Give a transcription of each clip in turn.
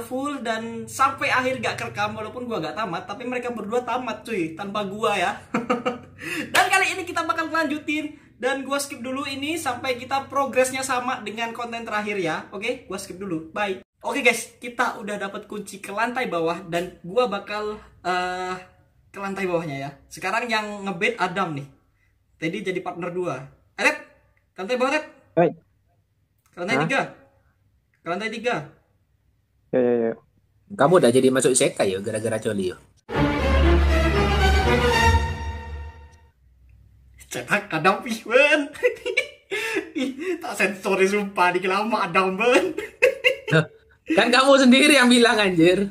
full dan sampai akhir gak kerekam walaupun gua gak tamat tapi mereka berdua tamat cuy tanpa gua ya dan kali ini kita bakal lanjutin dan gua skip dulu ini sampai kita progresnya sama dengan konten terakhir ya oke okay? gua skip dulu bye Oke okay guys, kita udah dapat kunci ke lantai bawah dan gua bakal uh, ke lantai bawahnya ya. Sekarang yang ngebet Adam nih. Tadi jadi partner dua. Eh, Rep, lantai bawah Rep. Ke lantai tiga. Ke lantai tiga. Ya, ya, ya. Kamu udah jadi masuk seka ya gara-gara coli yo. Ya? Cetak kadang piwen. tak sensori sumpah di lama ada ben. kan kamu sendiri yang bilang anjir.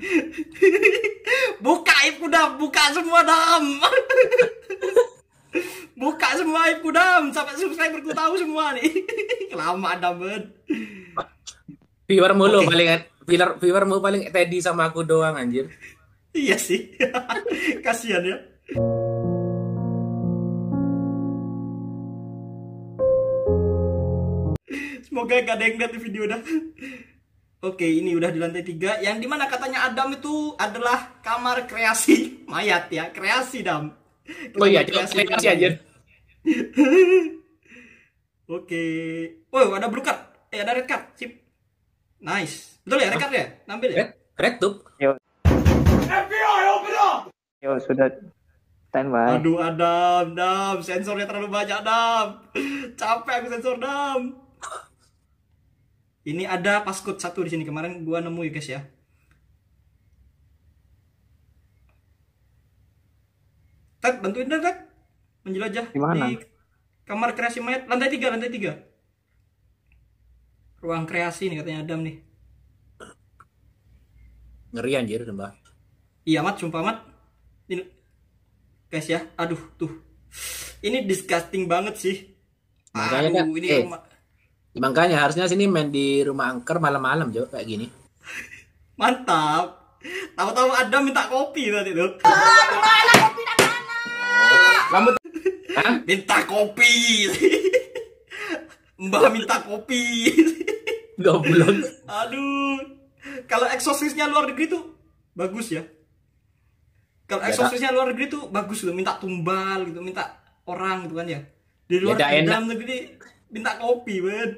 buka ibu kudam, buka semua dam. buka semua ibu dam sampai berku tahu semua nih. lama ada ben. Viewer mulu okay. palingan viewer mau paling Teddy sama aku doang anjir. iya sih. Kasihan ya. Semoga gak ada yang lihat video dah. Oke, ini udah di lantai tiga. Yang dimana katanya Adam itu adalah kamar kreasi mayat ya, kreasi Dam. Kamar oh iya, kreasi, kreasi aja. Oke. oh ada blue card. Eh, ada red card. Sip. Nice. Betul ya, rekap ya? Nampil ya? tuh. Yo. FBI open up. Yo, sudah Ten by. Aduh Adam, Adam, sensornya terlalu banyak Adam. Capek aku sensor Adam. Ini ada paskut satu di sini kemarin gua nemu ya guys ya. Tet, bantuin deh, Tet. Menjelajah Dimana? di kamar kreasi mayat lantai tiga, lantai tiga. Ruang kreasi nih katanya Adam nih ngeri anjir sumpah iya mat sumpah mat ini guys ya aduh tuh ini disgusting banget sih makanya aduh, kan, ini eh, rumah... makanya harusnya sini main di rumah angker malam-malam jauh kayak gini mantap tahu-tahu ada minta kopi tadi tuh mana kopi minta kopi Mbak minta kopi goblok aduh kalau eksosisnya luar negeri tuh bagus ya. Kalau eksosisnya luar negeri tuh bagus loh, gitu, minta tumbal gitu, minta orang gitu kan ya. Di luar ya, di dalam negeri minta kopi, banget.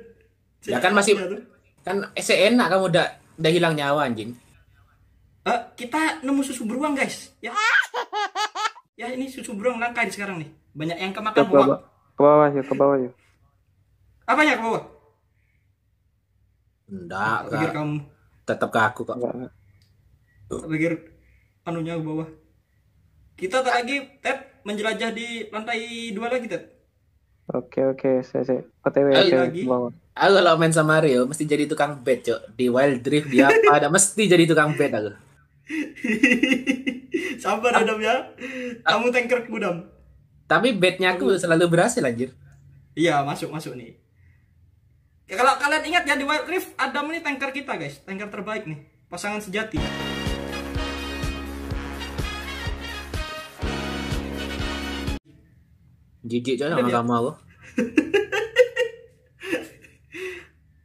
Ya kan masih tuh. kan SN enak kamu udah udah hilang nyawa anjing. Uh, kita nemu susu beruang guys. Ya. ya ini susu beruang langka di sekarang nih. Banyak yang kemakan ke bawah. Ke bawah ya, ke bawah ya. ya ke bawah? Enggak, enggak. kamu tetap ke aku kok iya. pikir anunya ke bawah kita tak lagi tet menjelajah di lantai dua lagi tet Oke oke, saya saya OTW lagi. Bawah. Aku kalau main sama Rio mesti jadi tukang bed, Cok. Di Wild Drift dia ada mesti jadi tukang bed aku. Sabar Adam ya. Kamu tanker kudam. Tapi bednya aku selalu berhasil anjir. Iya, masuk masuk nih. Ya kalau kalian ingat ya di Wild Rift Adam ini tanker kita guys, tanker terbaik nih, pasangan sejati. Jijik aja sama sama lo.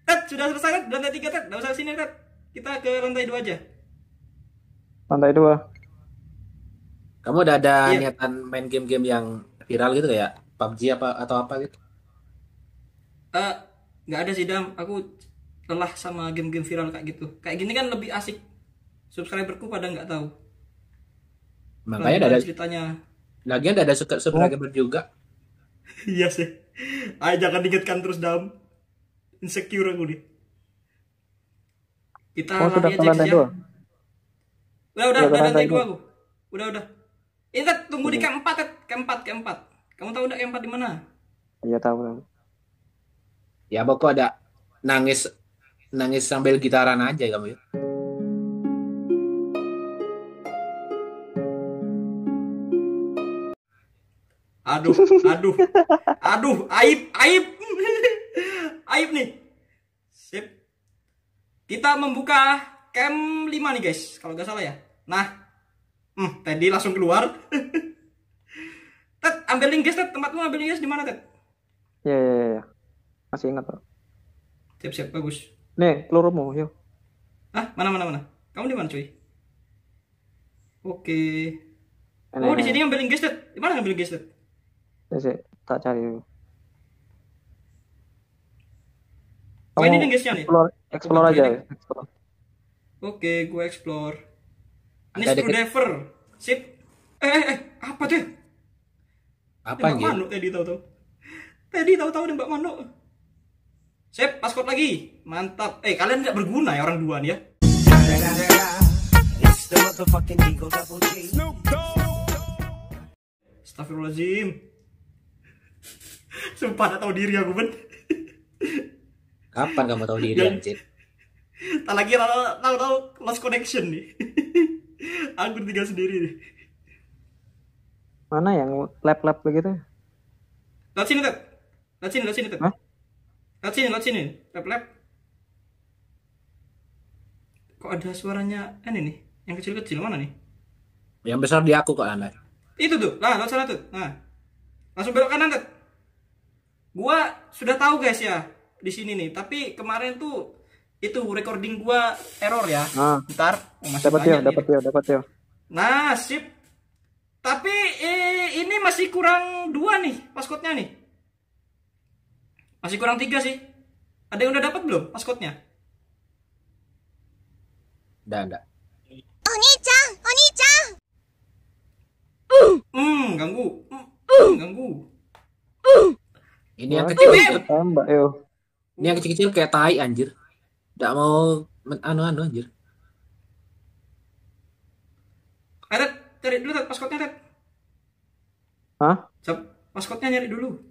Tet sudah selesai kan? lantai tiga, Tet, nggak usah sini Tet. Kita ke lantai dua aja. Lantai dua. Kamu udah ada iya. niatan main game-game yang viral gitu kayak PUBG apa atau apa gitu? uh, nggak ada sih dam aku lelah sama game-game viral kayak gitu kayak gini kan lebih asik subscriberku pada nggak tahu makanya kan ada ceritanya lagian ada subscriber oh. juga iya sih ayo jangan diingatkan terus dam insecure aku nih kita oh, sudah ke lantai ya. udah udah udah lantai aku udah udah ini tunggu di keempat keempat keempat kamu tahu udah keempat di mana iya tahu tahu ya pokok ada nangis nangis sambil gitaran aja kamu ya. Aduh, aduh, aduh, aib, aib, aib nih. Sip. Kita membuka cam 5 nih guys, kalau nggak salah ya. Nah, hmm, Teddy langsung keluar. tet ambil link guys, tet Tempat ambil link guys di mana, tet Ya, yeah, ya, yeah, ya. Yeah. Masih ingat kok. Siap-siap bagus. Nih, pelurumu, yuk. Ah, mana mana mana? Kamu di mana, cuy? Oke. Okay. oh, di sini ngambil gesture? Di mana ngambil gesture? Dad? tak cari dulu. Oh, ini ini Inggrisnya nih. Explore, explore aja. Ya. Oke, gue explore. Ini Ada screwdriver. Sip. Eh, eh, eh, apa tuh? Apa nembak gitu? Manuk tadi tahu-tahu. Tadi tahu-tahu nembak manuk. Sip, maskot lagi. Mantap. Eh, kalian nggak berguna ya orang duaan ya. Astagfirullahaladzim. Sumpah tak tahu diri aku, Ben. Kapan kamu tahu diri, anjir? Tak lagi tahu-tahu lost connection nih. aku tinggal sendiri nih. Mana yang lap-lap begitu? Lihat sini, Tet. Lihat sini, lihat sini, Tet. Hah? Lihat sini, lihat sini. Lep, lep. Kok ada suaranya ini nih? Yang kecil-kecil mana nih? Yang besar di aku kok aneh. Itu tuh. Nah, lihat sana tuh. Nah. Langsung belok kanan tuh. Gua sudah tahu guys ya di sini nih, tapi kemarin tuh itu recording gua error ya. Nah. Bentar, oh, masih dapat ya, dapat ya, dapat ya. Nah, sip. Tapi eh, ini masih kurang dua nih paskotnya nih. Masih kurang tiga sih. Ada yang udah dapat belum maskotnya? Udah, udah. Oni-chan, Oni-chan. Hmm, ganggu. Hmm, ganggu. Ini yang kecil. tambah yo. Ini yang kecil-kecil kayak tai anjir. Enggak mau anu-anu anjir. Ada eh, cari dulu tet, maskotnya tet. Hah? Cep, maskotnya nyari dulu.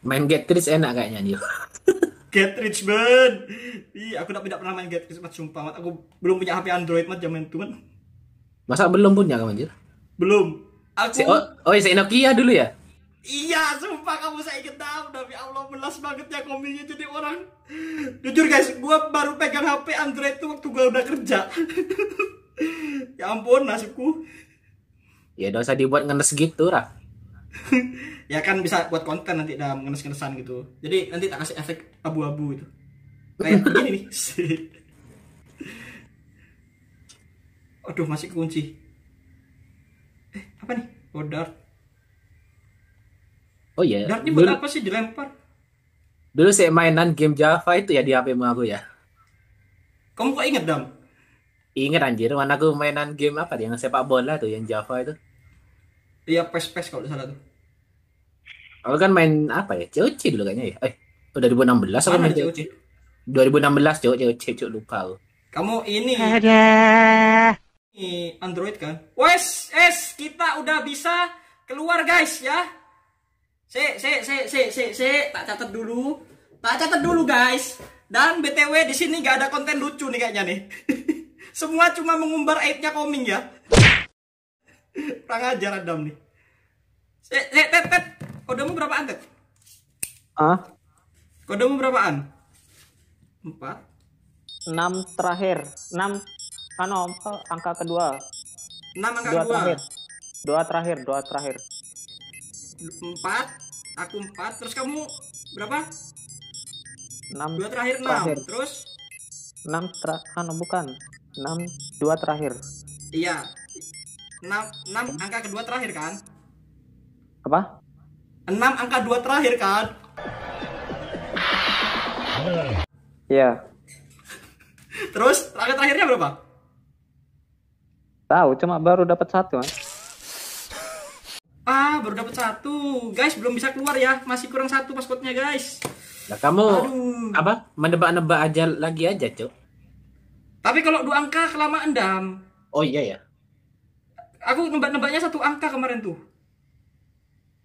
Main get rich enak kayaknya dia. get rich man. Ih, aku tidak, pernah main get rich mat sumpah mat. Aku belum punya HP Android mat zaman itu kan. Masa belum punya kamu anjir? Belum. Aku si, Oh, oh saya Nokia dulu ya? Iya, sumpah kamu saya inget tahu tapi Allah belas banget ya kominya jadi orang. Jujur guys, gua baru pegang HP Android itu waktu gua udah kerja. ya ampun nasibku. Ya dosa dibuat ngenes gitu lah. ya kan bisa buat konten nanti dalam ngenes-ngenesan gitu jadi nanti tak kasih efek abu-abu itu kayak begini nih aduh masih kunci eh apa nih oh dart oh iya yeah. dartnya dulu, apa sih dilempar dulu saya mainan game Java itu ya di HP aku ya kamu kok inget dong inget anjir mana aku mainan game apa yang sepak bola tuh yang Java itu Iya pes-pes kalau di sana tuh. Awal kan main apa ya? COC dulu kayaknya ya. Eh, udah 2016 apa main COC? 2016 cok, COC COC lupa Kamu ini ada ini Android kan? Wes, es kita udah bisa keluar guys ya. Se se se se se se tak catat dulu. Tak catat dulu guys. Dan BTW di sini gak ada konten lucu nih kayaknya nih. Semua cuma mengumbar aibnya koming ya. Kurang ajar Adam nih. Eh, eh, tet, eh, tet. Eh. Kodemu berapaan, Tet? Ah? Kodemu berapaan? Empat. Enam terakhir. Enam. Ano, angka kedua. Enam angka dua kedua. Terakhir. Dua terakhir, dua terakhir. Empat. Aku empat. Terus kamu berapa? Enam. Dua terakhir enam. Terakhir. Terus? Enam terakhir. Ano, bukan. Enam. Dua terakhir. Iya, 6 6 angka kedua terakhir kan? Apa? 6 angka dua terakhir kan? Iya. Terus angka terakhirnya berapa? Tahu, cuma baru dapat satu kan. Ah, baru dapat satu. Guys, belum bisa keluar ya. Masih kurang satu passcode-nya, guys. Nah, kamu Aduh. apa? Menebak-nebak aja lagi aja, cok Tapi kalau dua angka kelamaan dam. Oh iya ya. Aku nebak nembaknya satu angka kemarin tuh.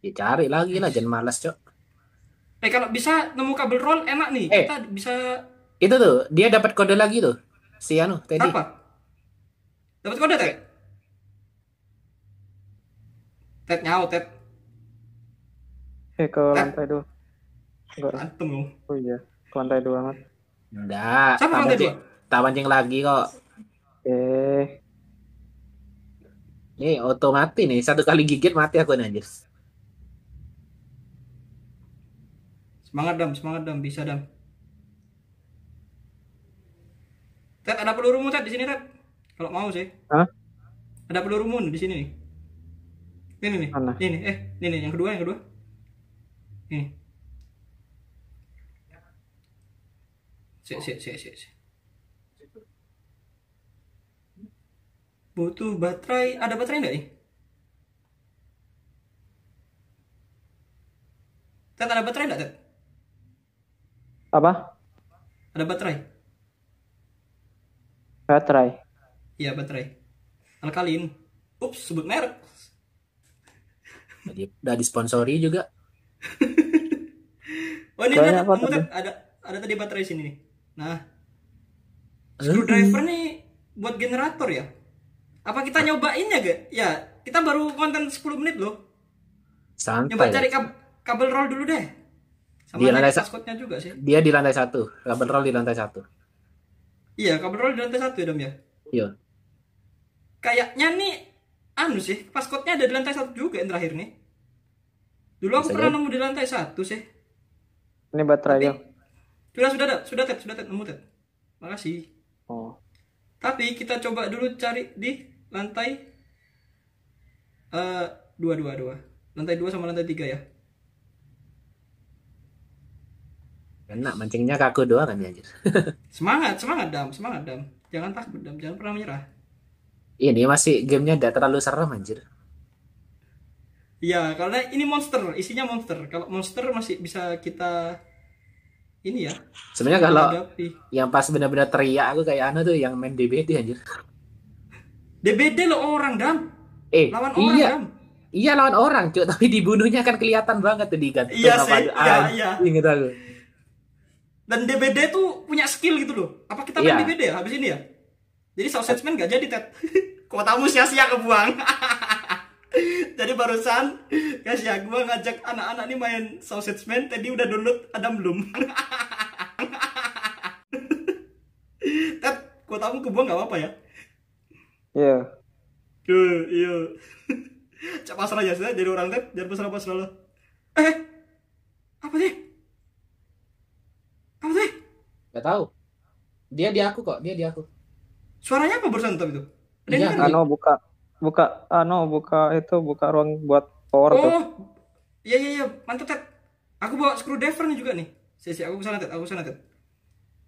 Ya cari lagi lah, jangan malas, Cok. Eh kalau bisa nemu kabel roll enak nih. Eh, kita bisa Itu tuh, dia dapat kode lagi tuh. Si anu tadi. Apa? Dapat kode, Ted? Ted nyaut, Ted. Eh ke Ted. lantai dua. Enggak. Antum lu. Oh iya, ke lantai dua amat. Enggak. Sama lantai dua. Tak mancing lagi kok. Eh. Ini auto nih. Satu kali gigit mati aku anjir. Semangat dam, semangat dam, bisa dam. Tet, ada pelurumu Tet di sini Tet. Kalau mau sih. Hah? Ada pelurumu di sini nih. Ini nih. Mana? Ini eh, ini nih yang kedua, yang kedua. Ini. Sik, sik, sik, sik butuh baterai ada baterai nggak nih Tet ada baterai nggak Tet apa ada baterai baterai iya baterai alkalin ups sebut merek udah disponsori juga oh ini ada, apa, ada, ada ada tadi baterai sini nih nah hmm. screwdriver nih buat generator ya apa kita nyobain ya, gak? Ya, kita baru konten 10 menit loh. Santai. Coba cari kab kabel roll dulu deh. Sama di lantai satu. juga sih. Dia di lantai satu, kabel roll di lantai satu. Iya, kabel roll di lantai satu ya, Dom ya? Iya. Kayaknya nih anu sih, paskotnya ada di lantai satu juga yang terakhir nih. Dulu aku Bisa pernah nemu di lantai satu sih. Ini ya. Sudah sudah ada, sudah tet, sudah tet nemu tet. Makasih. Oh. Tapi kita coba dulu cari di lantai eh, dua dua dua lantai dua sama lantai tiga ya enak mancingnya kaku doang kan anjir semangat semangat dam semangat dam jangan takut dam jangan pernah menyerah ini masih gamenya tidak terlalu serem anjir Iya, karena ini monster, isinya monster. Kalau monster masih bisa kita ini ya. Sebenarnya kalau yang pas benar-benar teriak aku kayak anu tuh yang main DBT anjir. DBD lo orang dam. Eh, lawan iya. dam. Iya lawan orang, cuy. Tapi dibunuhnya kan kelihatan banget tuh kan. Iya sih. Iya, ah, iya. inget aku. Dan DBD tuh punya skill gitu loh. Apa kita iya. main iya. DBD ya habis ini ya? Jadi sausage eh. man gak jadi, Kau kotamu sia-sia kebuang. jadi barusan kasih ya, gue ngajak anak-anak nih main sausage man, Tadi udah download, ada belum. Ted, kotamu kebuang gak apa-apa ya? Iya. Duh, iya. Cak pasrah aja ya, sih Jadi orang teh, jangan pasrah pasrah lo. Eh, apa sih? Apa sih? Gak tahu. Dia di aku kok, dia di aku. Suaranya apa barusan itu? Iya, kan ano buka buka ano buka itu buka ruang buat power oh, tuh. Iya iya iya, mantap tet. Aku bawa screwdriver nih juga nih. Sisi aku kesana tet, aku kesana tet.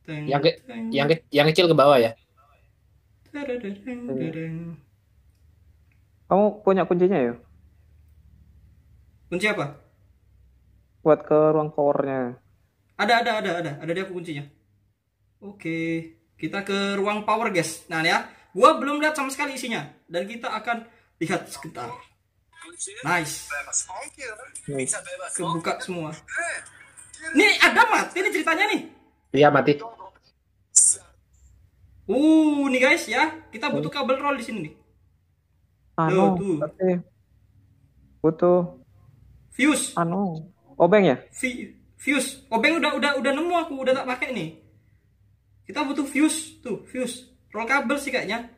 yang ke, yang ke, yang kecil ke bawah ya. Kamu punya kuncinya ya? Kunci apa? Buat ke ruang powernya. Ada, ada, ada, ada. Ada dia kuncinya. Oke. Kita ke ruang power, guys. Nah, ya. Gua belum lihat sama sekali isinya. Dan kita akan lihat sebentar. Nice. Nice. Kebuka semua. Nih, ada mati nih ceritanya nih. Iya, mati. Uh, nih guys ya, kita butuh hmm. kabel roll di sini nih. Anu, tuh. butuh fuse. Anu, obeng ya? V fuse. Obeng udah udah udah nemu aku, udah tak pakai nih. Kita butuh fuse tuh, fuse. Roll kabel sih kayaknya.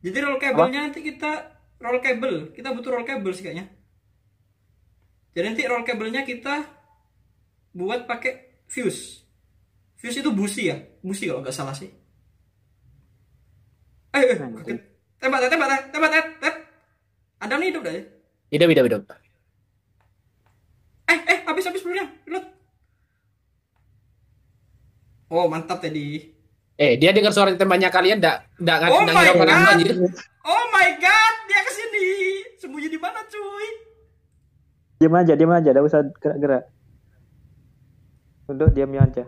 Jadi roll kabelnya nanti kita roll kabel. Kita butuh roll kabel sih kayaknya. Jadi nanti roll kabelnya kita buat pakai fuse. Fuse itu busi ya? Busi kalau nggak salah sih. Eh, eh tembak, tembak, tembak, tembak, tembak. ada nih hidup dah ya? Hidup, hidup, hidup. Eh, eh, habis, habis pelurunya. Reload. Oh, mantap tadi. Eh, dia dengar suara tembaknya kalian enggak enggak enggak oh my god. Anjir. Oh my god, dia kesini Sembunyi di mana, cuy? Diam aja, diam aja, enggak usah gerak-gerak. Udah diamnya aja.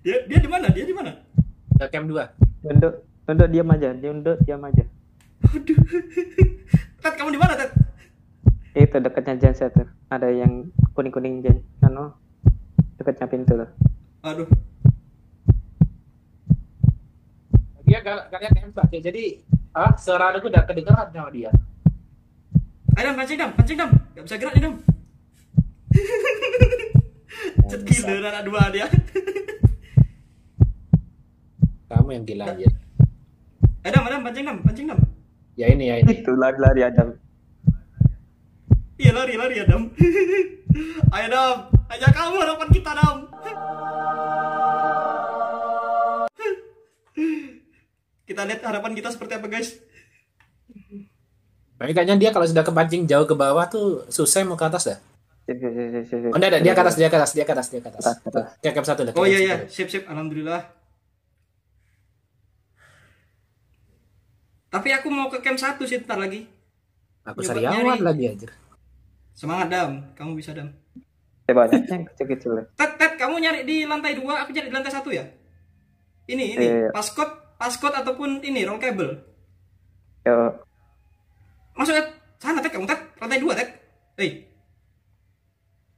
dia dia di mana? Dia di mana? Cam 2. Nunduk, nunduk diam aja, nunduk diam aja. Aduh. Tet, kamu di mana, Tet? Itu dekatnya genset tuh. Ada yang kuning-kuning gen. Anu, dekatnya pintu tuh. Aduh. Dia kalian nembak ya. Jadi, ah, suara aku udah kedengeran sama dia. Ayo dam, pancing dam, pancing dong. Gak bisa gerak nih dam. Cet gila anak dua dia. Kamu yang gila aja. Eh, Adam, Adam, pancing enam pancing enam Ya ini ya ini. Itu lari-lari Adam. Iya lari-lari Adam. Ayo Adam, ajak kamu harapan kita Adam. kita lihat harapan kita seperti apa guys. Tapi kayaknya dia kalau sudah kepancing jauh ke bawah tuh susah mau ke atas dah. Oh, enggak, enggak, dia ke atas, dia ke atas, dia ke atas, dia ke atas. Kayak satu dah. Oh iya iya, siap siap alhamdulillah. Tapi aku mau ke camp satu sih ntar lagi. Aku Coba sariawan nyari. lagi aja. Semangat Dam, kamu bisa Dam. Coba aja, yang kecil-kecil. Ya. Tet, tet, kamu nyari di lantai dua, aku cari di lantai satu ya. Ini, ini, paskot, eh, iya. paskot ataupun ini roll cable. Yo. Masuk tet, sana tet, kamu tet, lantai dua tet. Hei.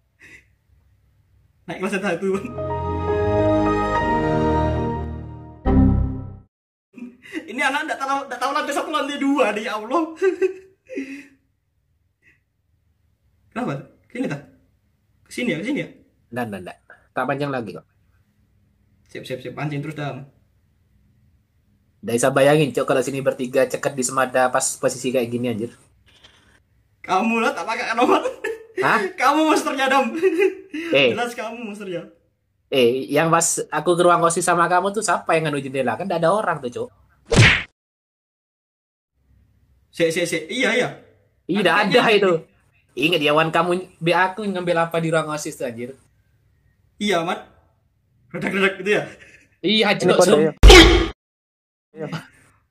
Naik lantai satu. anak enggak tahu, enggak tahu lantai satu lantai dua deh ya Allah kenapa sini tak sini ya ke sini ya enggak enggak enggak tak panjang lagi kok siap siap siap pancing terus dalam, Dah bisa bayangin cok kalau sini bertiga ceket di semada pas posisi kayak gini anjir. Kamu lah tak pakai nomor. Hah? Kamu monsternya dong. Eh. Jelas kamu monsternya. Eh, yang pas aku ke ruang kosi sama kamu tuh siapa yang nganu jendela? Kan tidak ada orang tuh, Cok. Si, si, si. Iya, iya. Iya, ada itu. Ingat ya, Wan kamu B aku ngambil apa di ruang OSIS anjir. Iya, Mat. Redak-redak gitu ya. ya. Iya, jelek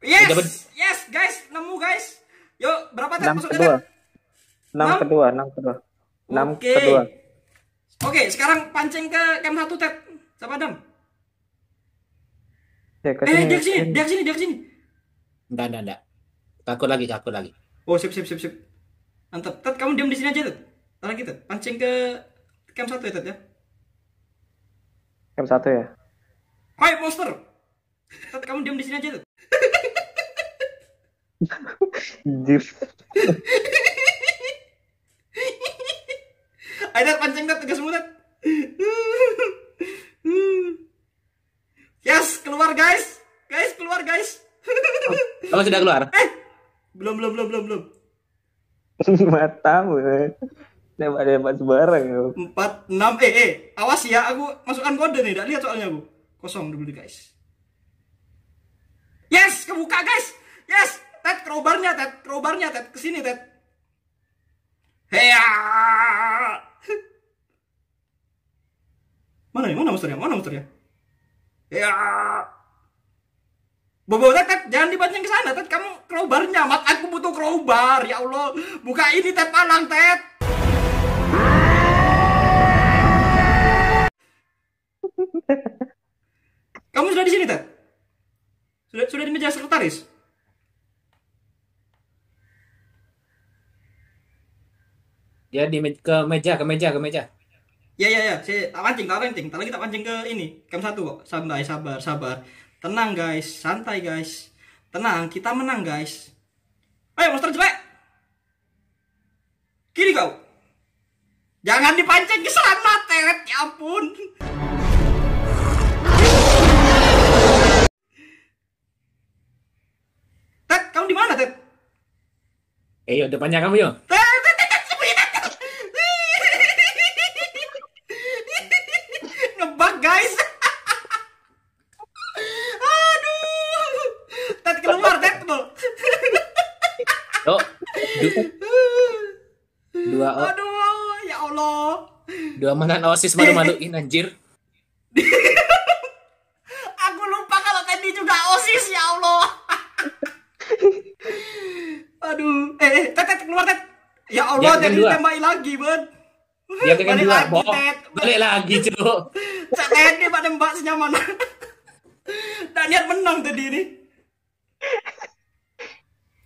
Yes, yes, guys, nemu guys. Yuk, berapa tadi masuk kedua. Enam kedua, enam kedua. Enam okay. kedua. Oke, okay, sekarang pancing ke cam satu tet siapa dam eh, dia sini dia sini dia sini Enggak, enggak, enggak. Takut lagi, takut lagi. Oh, sip, sip, sip, sip. Mantap. Tat, kamu diam di sini aja, Tat. Ntar kita Pancing ke camp 1 ya, Tat, ya? Camp 1 ya? Hai, monster! Tat, kamu diam di sini aja, Tat. Anjir. Ayo, Tat, pancing, Tat. Tugasmu, Tat. Yes, keluar, guys. Guys, keluar, guys. Kalau sudah keluar. Eh, belum, belum, belum, belum, belum. Lima tahun. nembak sebarang bareng Empat, enam, eh, eh. Awas ya, aku masukkan kode nih. Tidak lihat soalnya aku. Kosong dulu, guys. Yes, kebuka, guys. Yes, Ted, crowbarnya, Ted. Crowbarnya, Ted. Kesini, Ted. Heya. Mana nih? Mana monsternya? Mana monsternya? heya Bobotnya Ted, jangan dibanting ke sana, tet Kamu crowbarnya, mat. Aku butuh crowbar, ya Allah. Buka ini, tet palang, tet. Kamu sudah di sini, tet. Sudah, sudah di meja sekretaris? Ya di me ke meja, ke meja, ke meja. Ya, ya, ya. Saya tak pancing, tak pancing. Tak lagi tak pancing ke ini. Kamu satu kok. Sabar, sabar, sabar. Tenang guys, santai guys. Tenang, kita menang guys. Ayo monster jelek. Kiri kau. Jangan dipancing ke sana, teret ya ampun. Tet, kamu di mana, Tet? Eh, depannya kamu yuk. Kan dua o aduh ya allah dua mantan osis malu-maluin anjir aku lupa kalau tadi juga osis ya allah aduh eh, eh tet, keluar tet ya allah jadi ditambahin lagi ben ya, balik, dua. lagi, balik lagi cuk tet dia pak nembak senyaman Daniel menang tadi nih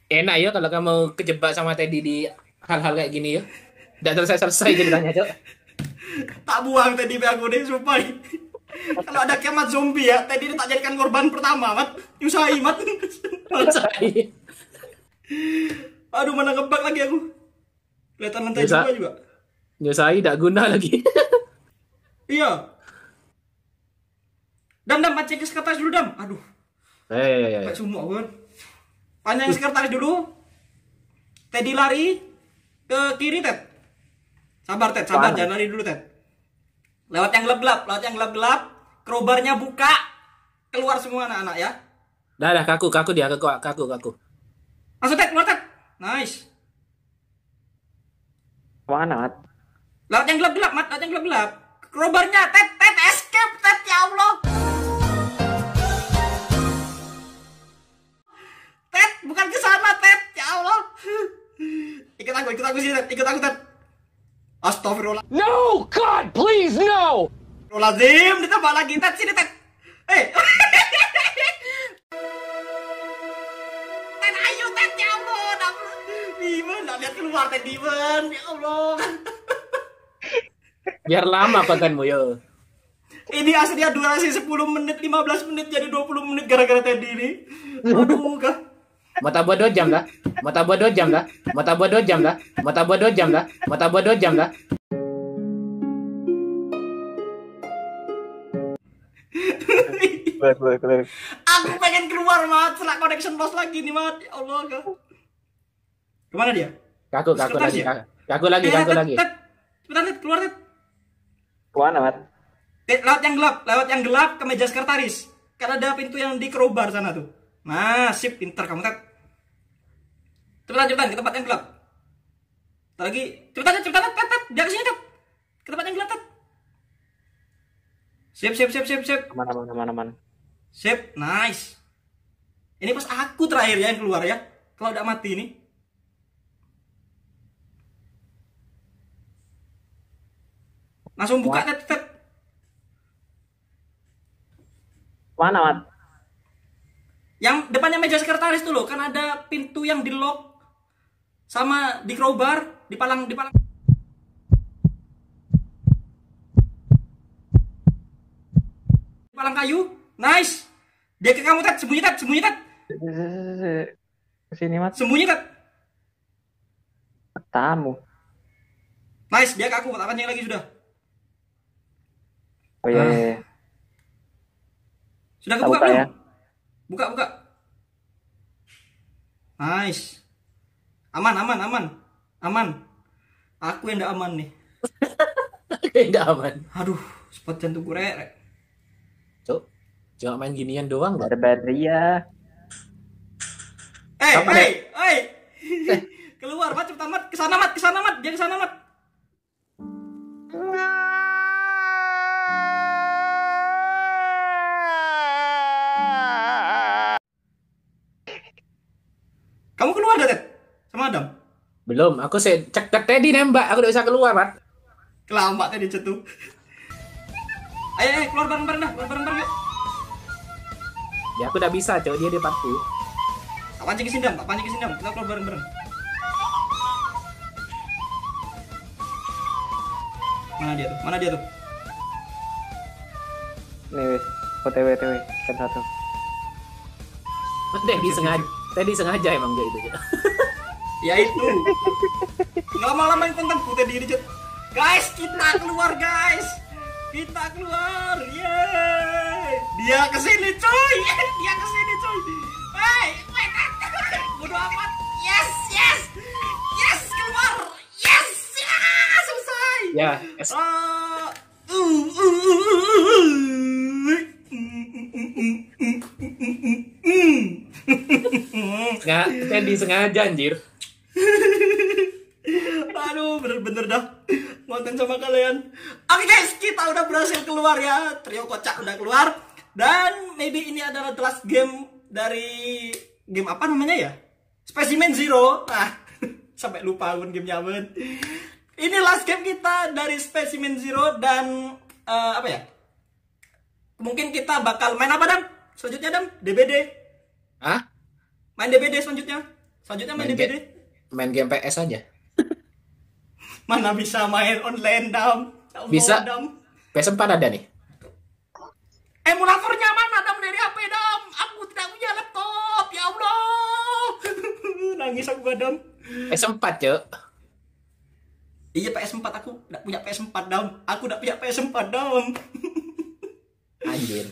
enak ya kalau kamu kejebak sama Teddy di hal-hal kayak gini ya. Tidak selesai-selesai gitu tanya Cok. tak buang Teddy aku deh, supaya kalau ada kiamat zombie ya, Teddy tak jadikan korban pertama, Mat. Yusai, Mat. Yusai. Aduh, mana ngebak lagi aku. Kelihatan lantai Yusa, juga juga. Yusai tidak guna lagi. iya. Dam, dam, pancing ke atas dulu, dam. Aduh. Eh, ya, ya, ya. Kayak kan panjangin sekretaris dulu Teddy lari ke kiri Ted sabar Ted sabar jangan lari dulu Ted lewat yang gelap-gelap lewat yang gelap-gelap kerobarnya buka keluar semua anak-anak ya dah dah kaku kaku dia kaku kaku kaku Masuk Ted keluar Ted nice mana Mat? Lewat yang gelap-gelap Mat lewat yang gelap-gelap kerobarnya Ted Ted escape Ted ya Allah ikut aku sini ikut aku Ted. Astagfirullah. No, God, please no. Lazim, ditambah lagi Ted sini Ted. Eh. Ten ayo Ted, ya ampun. Demon, nggak lihat keluar Ted Demon, ya Allah. Biar lama kontenmu moyo. Ini aslinya durasi 10 menit, 15 menit jadi 20 menit gara-gara Teddy ini. Aduh, kan mata buat dua jam lah mata buat dua jam lah mata buat dua jam lah mata buat dua jam lah mata buat dua jam lah aku pengen keluar mat Selak connection bos lagi nih mat ya Allah kak kemana dia kaku kaku lagi ya? kaku lagi eh, kaku lagi cepetan, keluar tet kemana mat eh, lewat yang gelap lewat yang gelap ke meja sekretaris karena ada pintu yang di crowbar sana tuh Nah, sip, pinter kamu tet. Cepetan, cepetan, ke tempat yang gelap. tak lagi, cepetan, cepetan, cepetan tet, dia kesini, tet. Ke tempat yang gelap, tet. Siap, siap, siap, siap, siap. mana mana mana aman. Siap, nice. Ini pas aku terakhir ya yang keluar ya. Kalau udah mati ini. Langsung buka, tet, tet. Mana, Mat? Yang depannya meja sekretaris tuh loh, kan ada pintu yang di lock sama di crowbar di palang di palang di palang kayu nice dia ke kamu tet sembunyi tet sembunyi tet sini mat sembunyi tet tamu nice dia ke aku katanya lagi sudah oh iya, ah. iya, iya. sudah kebuka belum ya. buka buka nice aman aman aman aman aku yang tidak aman nih tidak aman aduh spot jantung gue rek cok cuma main ginian doang gak berbaria eh hei eh, eh eh keluar mat cepetan mat kesana mat kesana mat jangan kesana mat Kamu ada? Belum, aku sih cek cek Teddy nembak, aku udah bisa keluar, Mat. Kelamak tadi cetu. Ayo, ayo, keluar bareng-bareng dah, keluar bareng-bareng Ya aku udah bisa, cowok dia di parku. Tak pancing ke sindam, tak pancing ke sindam, kita keluar bareng-bareng. Mana dia tuh? Mana dia tuh? Nih, wes. OTW, oh, OTW, kan satu. Tadi sengaja, tadi sengaja emang dia itu ya yaitu lama main tentang putih diri guys kita keluar guys kita keluar yeay dia kesini cuy dia kesini cuy hey bodo amat yes yes yes keluar yes ya, selesai ya yeah, uh, uh, uh, uh, uh. Nggak, saya disengaja anjir Aduh, bener-bener dah ngonten sama kalian Oke okay guys, kita udah berhasil keluar ya Trio kocak udah keluar Dan maybe ini adalah the last game Dari game apa namanya ya? Specimen Zero Nah, sampai lupa pun gamenya pun Ini last game kita dari Specimen Zero Dan uh, apa ya? Mungkin kita bakal main apa Dam? Selanjutnya Dam? DBD Hah? Main DBD selanjutnya Selanjutnya main, main DBD main game PS aja mana bisa main online dam bisa PS4 ada nih emulatornya mana dam dari HP dam aku tidak punya laptop ya Allah nangis aku dam PS4 Cuk. iya PS4 aku tidak punya PS4 dam aku tidak punya PS4 dam anjir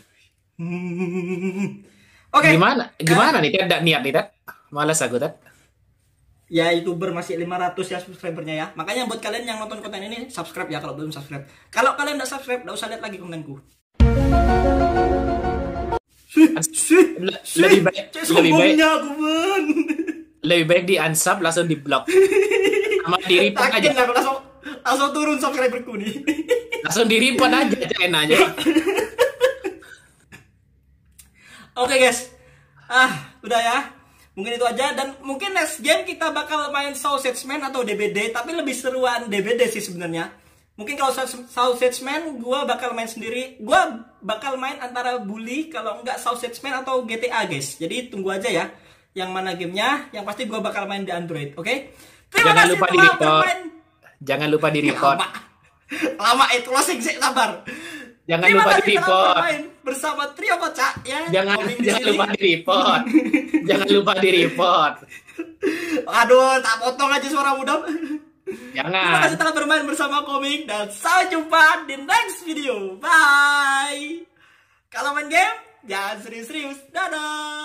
hmm. oke okay. gimana gimana nih tidak niat nih tak Males aku tak ya youtuber masih 500 ya subscribernya ya makanya buat kalian yang nonton konten ini subscribe ya kalau belum subscribe kalau kalian udah subscribe gak usah lihat lagi kontenku lebih baik lebih baik aku men lebih baik di unsub langsung di block sama diri report aja aku langsung langsung turun subscriberku nih langsung diri report aja jangan aja oke guys ah udah ya Mungkin itu aja dan mungkin next game kita bakal main Sausage Man atau DBD tapi lebih seruan DBD sih sebenarnya. Mungkin kalau Sausage Man gue bakal main sendiri, gue bakal main antara Bully kalau enggak Sausage Man atau GTA guys. Jadi tunggu aja ya yang mana gamenya, yang pasti gue bakal main di Android, oke? Okay? jangan lupa di report. Jangan lupa di report. Lama, lama itu closing sih sabar jangan lupa di report. Bersama Trio Kocak ya. Jangan jangan lupa di report. jangan lupa di report. Aduh, tak potong aja suara mudah. Jangan. Terima kasih telah bermain bersama Komik dan sampai jumpa di next video. Bye. Kalau main game, jangan serius-serius. Dadah.